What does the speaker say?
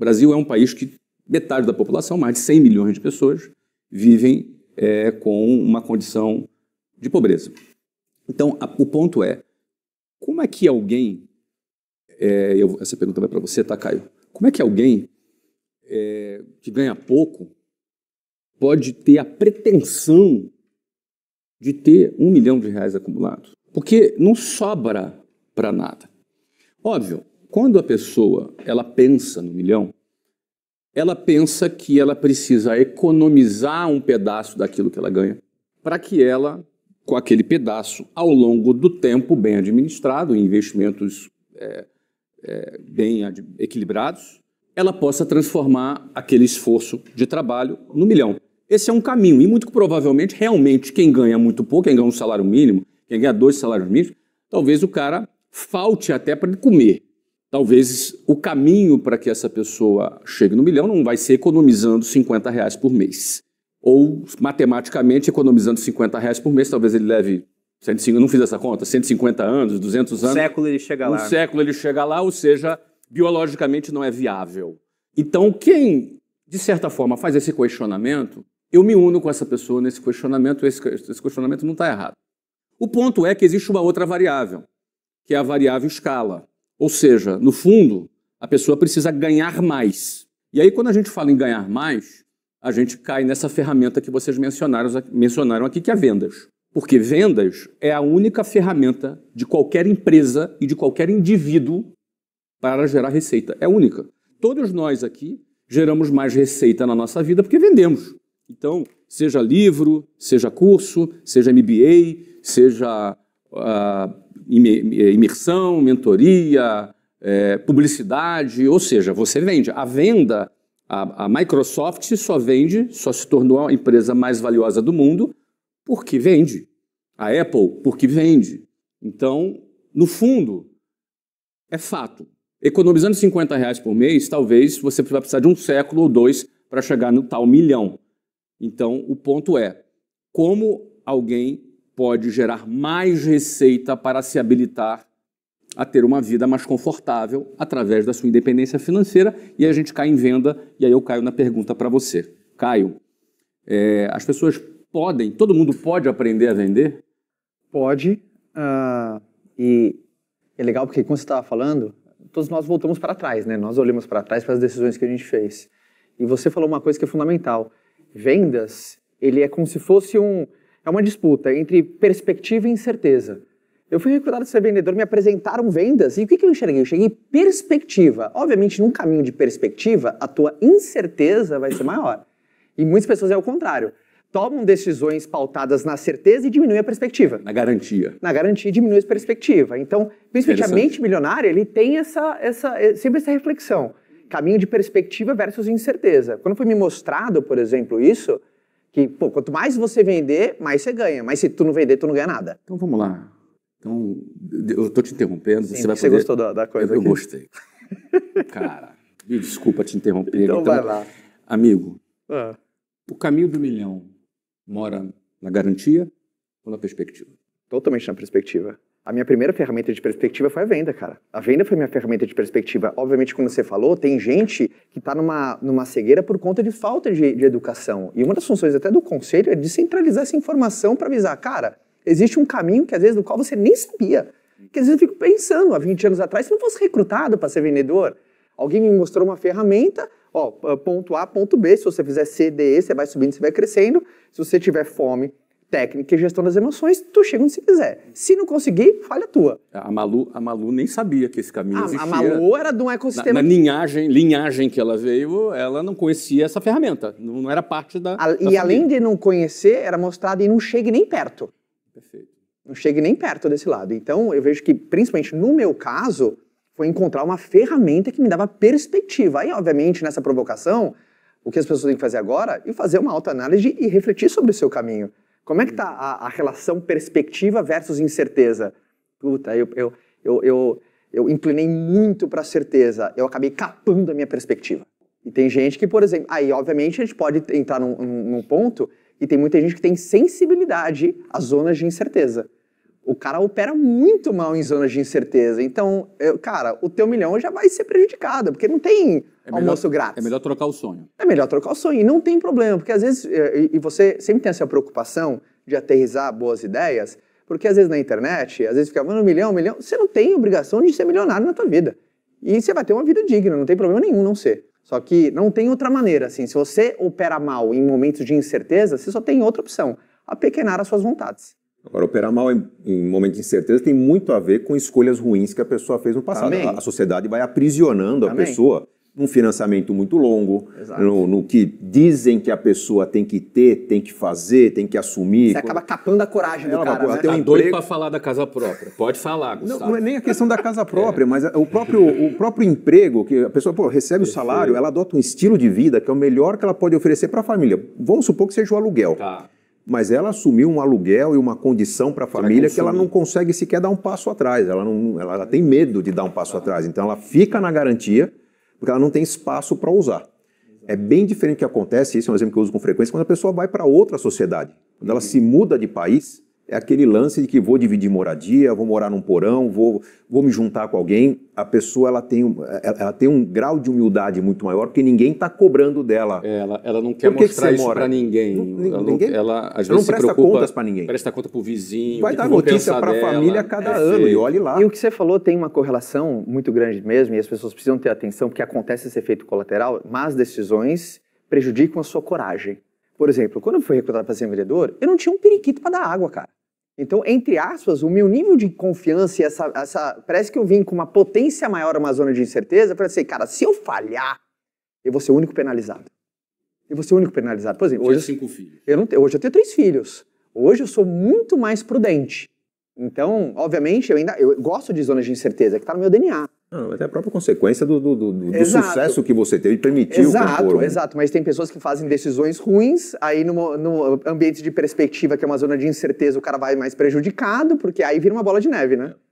Brasil é um país que metade da população, mais de 100 milhões de pessoas, vivem é, com uma condição de pobreza. Então, a, o ponto é, como é que alguém, é, eu, essa pergunta vai para você, tá, Caio? Como é que alguém é, que ganha pouco pode ter a pretensão de ter um milhão de reais acumulado? Porque não sobra para nada. Óbvio, quando a pessoa ela pensa no milhão, ela pensa que ela precisa economizar um pedaço daquilo que ela ganha para que ela, com aquele pedaço, ao longo do tempo bem administrado, em investimentos é, é, bem equilibrados, ela possa transformar aquele esforço de trabalho no milhão. Esse é um caminho, e muito provavelmente, realmente, quem ganha muito pouco, quem ganha um salário mínimo, quem ganha dois salários mínimos, talvez o cara falte até para comer. Talvez o caminho para que essa pessoa chegue no milhão não vai ser economizando 50 reais por mês. Ou, matematicamente, economizando 50 reais por mês, talvez ele leve 150, não fiz essa conta, 150 anos, 200 anos. Um século ele chega um lá. Um século ele chega lá, ou seja, biologicamente não é viável. Então, quem, de certa forma, faz esse questionamento, eu me uno com essa pessoa nesse questionamento, esse, esse questionamento não está errado. O ponto é que existe uma outra variável, que é a variável escala. Ou seja, no fundo, a pessoa precisa ganhar mais. E aí, quando a gente fala em ganhar mais, a gente cai nessa ferramenta que vocês mencionaram, mencionaram aqui, que é vendas. Porque vendas é a única ferramenta de qualquer empresa e de qualquer indivíduo para gerar receita. É única. Todos nós aqui geramos mais receita na nossa vida porque vendemos. Então, seja livro, seja curso, seja MBA, seja uh, eh, imersão, mentoria, é, publicidade, ou seja, você vende. A venda, a, a Microsoft só vende, só se tornou a empresa mais valiosa do mundo porque vende. A Apple, porque vende. Então, no fundo, é fato. Economizando 50 reais por mês, talvez você vai precisar de um século ou dois para chegar no tal milhão. Então, o ponto é como alguém pode gerar mais receita para se habilitar a ter uma vida mais confortável através da sua independência financeira e a gente cai em venda e aí eu caio na pergunta para você. Caio, é, as pessoas podem, todo mundo pode aprender a vender? Pode. Uh, e é legal porque quando você estava falando, todos nós voltamos para trás, né? Nós olhamos para trás para as decisões que a gente fez. E você falou uma coisa que é fundamental. Vendas, ele é como se fosse um é uma disputa entre perspectiva e incerteza. Eu fui recrutado para ser vendedor, me apresentaram vendas e o que, eu enxerguei? Eu cheguei perspectiva. Obviamente, num caminho de perspectiva, a tua incerteza vai ser maior. E muitas pessoas é o contrário. Tomam decisões pautadas na certeza e diminuem a perspectiva. Na garantia. Na garantia diminui a perspectiva. Então, principalmente a mente milionária, ele tem essa, essa, é, sempre essa reflexão. Caminho de perspectiva versus incerteza. Quando foi me mostrado, por exemplo, isso, que, pô, quanto mais você vender, mais você ganha. Mas se tu não vender, tu não ganha nada. Então vamos lá. Então, eu tô te interrompendo. Sim, você vai você poder... gostou da, da coisa? Eu, eu gostei. Cara, me desculpa te interromper. Então, então vai lá. Amigo, ah. o caminho do milhão mora na garantia ou na perspectiva? Totalmente na perspectiva. A minha primeira ferramenta de perspectiva foi a venda, cara. A venda foi minha ferramenta de perspectiva. Obviamente, como você falou, tem gente que está numa, numa cegueira por conta de falta de, de educação. E uma das funções até do conselho é descentralizar essa informação para avisar, cara, existe um caminho que às vezes do qual você nem sabia. Que às vezes eu fico pensando, há 20 anos atrás, se não fosse recrutado para ser vendedor, alguém me mostrou uma ferramenta, ó, ponto A, ponto B, se você fizer C, D, E, você vai subindo, você vai crescendo. Se você tiver fome, técnica e gestão das emoções, tu chega onde você quiser. Se não conseguir, falha tua. A Malu, a Malu nem sabia que esse caminho a, existia. A Malu era de um ecossistema... Na, na linhagem, linhagem que ela veio, ela não conhecia essa ferramenta, não, não era parte da... A, da e família. além de não conhecer, era mostrado e não chegue nem perto. Perfeito. Não chegue nem perto desse lado. Então, eu vejo que, principalmente no meu caso, foi encontrar uma ferramenta que me dava perspectiva. Aí, obviamente, nessa provocação, o que as pessoas têm que fazer agora é fazer uma autoanálise e refletir sobre o seu caminho. Como é que está a, a, relação perspectiva versus incerteza? Puta, eu, eu, eu, eu, eu inclinei muito para a certeza, eu acabei capando a minha perspectiva. E tem gente que, por exemplo, aí obviamente a gente pode entrar num, num, num ponto e tem muita gente que tem sensibilidade às zonas de incerteza o cara opera muito mal em zonas de incerteza. Então, eu, cara, o teu milhão já vai ser prejudicado, porque não tem é almoço grátis. É melhor trocar o sonho. É melhor trocar o sonho. E não tem problema, porque às vezes, é, e você sempre tem essa preocupação de aterrizar boas ideias, porque às vezes na internet, às vezes fica, mano, um milhão, um milhão. Você não tem obrigação de ser milionário na tua vida. E você vai ter uma vida digna, não tem problema nenhum não ser. Só que não tem outra maneira, assim. Se você opera mal em momentos de incerteza, você só tem outra opção: apequenar as suas vontades. Agora, operar mal em, em momento de incerteza tem muito a ver com escolhas ruins que a pessoa fez no passado. A, sociedade vai aprisionando a pessoa num financiamento muito longo, no, no, que dizem que a pessoa tem que ter, tem que fazer, tem que assumir. Você acaba capando a coragem é, do cara. Ela né? um tá emprego... para falar da casa própria. Pode falar, Gustavo. Não, não é nem a questão da casa própria, é. mas o próprio, o próprio emprego, que a pessoa pô, recebe o salário, ela adota um estilo de vida que é o melhor que ela pode oferecer para a família. Vamos supor que seja o aluguel. Tá mas ela assumiu um aluguel e uma condição para a família que ela não consegue sequer dar um passo atrás, ela, não, ela, tem medo de dar um passo atrás, então ela fica na garantia porque ela não tem espaço para usar. É bem diferente do que acontece, isso é um exemplo que eu uso com frequência, quando a pessoa vai para outra sociedade. Quando ela uhum. se muda de país, é aquele lance de que vou dividir moradia, vou morar num porão, vou, vou me juntar com alguém. A pessoa ela tem, ela, é, é, ela tem um grau de humildade muito maior porque ninguém está cobrando dela. É, ela, ela não quer que mostrar que isso para ninguém. Não, ela, ninguém? Não, ela às ela vezes não presta contas para ninguém. Presta conta para o vizinho. Vai dar notícia para a família cada é ano e olhe lá. E o que você falou tem uma correlação muito grande mesmo e as pessoas precisam ter atenção porque acontece esse efeito colateral. Más decisões prejudicam a sua coragem. Por exemplo, quando eu fui recrutado para ser vendedor, eu não tinha um periquito para dar água, cara. Então, entre aspas, o meu nível de confiança e essa, essa. Parece que eu vim com uma potência maior, uma zona de incerteza, para dizer, cara, se eu falhar, eu vou ser o único penalizado. Eu vou ser o único penalizado. Por exemplo, hoje. Cinco eu, filhos. Eu não, hoje eu tenho três filhos. Hoje eu sou muito mais prudente. Então, obviamente, eu ainda eu gosto de zonas de incerteza, que está no meu DNA. Não, até a própria consequência do, do, do, do sucesso que você teve e permitiu exato, compor. Um... Exato, mas tem pessoas que fazem decisões ruins, aí no, no ambiente de perspectiva, que é uma zona de incerteza, o cara vai mais prejudicado, porque aí vira uma bola de neve, né? É.